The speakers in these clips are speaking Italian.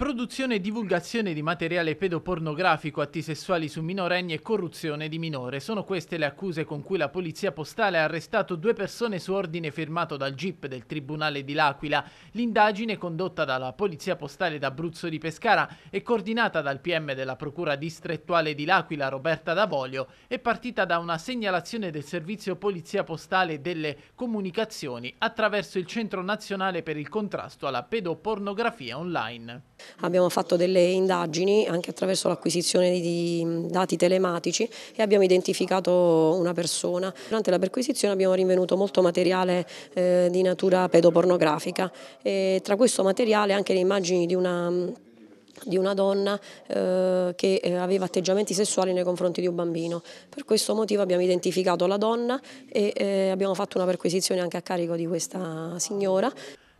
produzione e divulgazione di materiale pedopornografico, atti sessuali su minorenni e corruzione di minore. Sono queste le accuse con cui la polizia postale ha arrestato due persone su ordine firmato dal GIP del Tribunale di L'Aquila. L'indagine condotta dalla polizia postale d'Abruzzo di Pescara e coordinata dal PM della Procura distrettuale di L'Aquila Roberta D'Avoglio è partita da una segnalazione del servizio polizia postale delle comunicazioni attraverso il Centro Nazionale per il Contrasto alla Pedopornografia Online abbiamo fatto delle indagini anche attraverso l'acquisizione di dati telematici e abbiamo identificato una persona. Durante la perquisizione abbiamo rinvenuto molto materiale eh, di natura pedopornografica e tra questo materiale anche le immagini di una di una donna eh, che eh, aveva atteggiamenti sessuali nei confronti di un bambino. Per questo motivo abbiamo identificato la donna e eh, abbiamo fatto una perquisizione anche a carico di questa signora.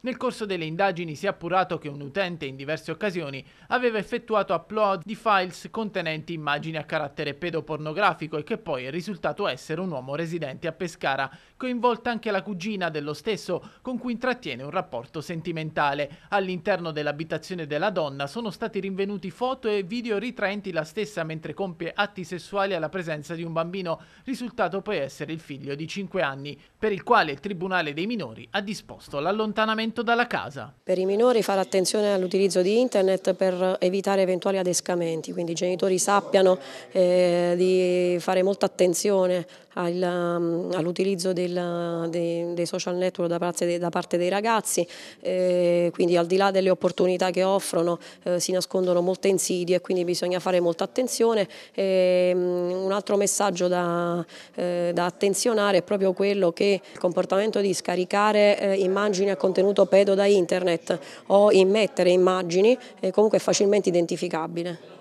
Nel corso delle indagini si è appurato che un utente in diverse occasioni aveva effettuato upload di files contenenti immagini a carattere pedopornografico e che poi è risultato essere un uomo residente a Pescara, coinvolta anche la cugina dello stesso con cui intrattiene un rapporto sentimentale. All'interno dell'abitazione della donna sono stati rinvenuti foto e video ritraenti la stessa mentre compie atti sessuali alla presenza di un bambino, risultato poi essere il figlio di 5 anni, per il quale il Tribunale dei minori ha disposto l'allontanamento l'allontanamento dalla casa. Per i minori fare attenzione all'utilizzo di internet per evitare eventuali adescamenti, quindi i genitori sappiano eh, di fare molta attenzione al, mm, all'utilizzo del, de, dei social network da parte, da parte dei ragazzi, eh, quindi al di là delle opportunità che offrono eh, si nascondono molte insidie quindi bisogna fare molta attenzione. E, mm, un altro messaggio da, eh, da, attenzionare è proprio quello che il comportamento di scaricare eh, immagini a contenuto pedo da internet o immettere immagini è comunque facilmente identificabile.